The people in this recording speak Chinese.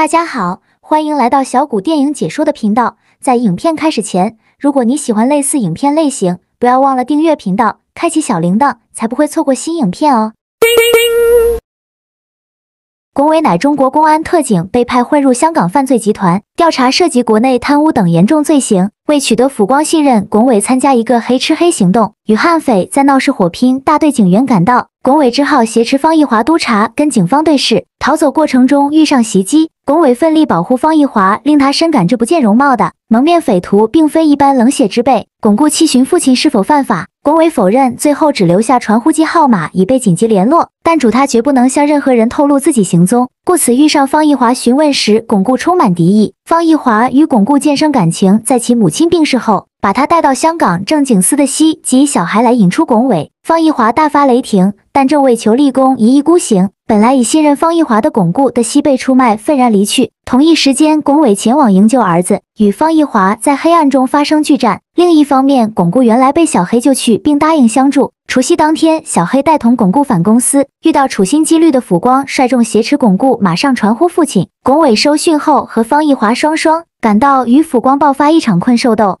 大家好，欢迎来到小谷电影解说的频道。在影片开始前，如果你喜欢类似影片类型，不要忘了订阅频道，开启小铃铛，才不会错过新影片哦。巩伟乃中国公安特警，被派混入香港犯罪集团调查涉及国内贪污等严重罪行。为取得辅光信任，巩伟参加一个黑吃黑行动，与悍匪在闹市火拼。大队警员赶到，巩伟只好挟持方逸华督察跟警方对峙。逃走过程中遇上袭击，巩伟奋力保护方逸华，令他深感这不见容貌的蒙面匪徒并非一般冷血之辈。巩固七旬父亲是否犯法，巩伟否认，最后只留下传呼机号码以备紧急联络。但主他绝不能向任何人透露自己行踪，故此遇上方逸华询问时，巩固充满敌意。方逸华与巩固渐生感情，在其母亲病逝后。把他带到香港正警司的西及小孩来引出巩伟方逸华大发雷霆，但正为求立功一意孤行。本来已信任方逸华的巩固的西被出卖，愤然离去。同一时间，巩伟前往营救儿子，与方逸华在黑暗中发生巨战。另一方面，巩固原来被小黑救去，并答应相助。除夕当天，小黑带同巩固返公司，遇到处心积虑的辅光率众挟持巩固，马上传呼父亲巩伟收讯后和方逸华双双赶到，与辅光爆发一场困兽斗。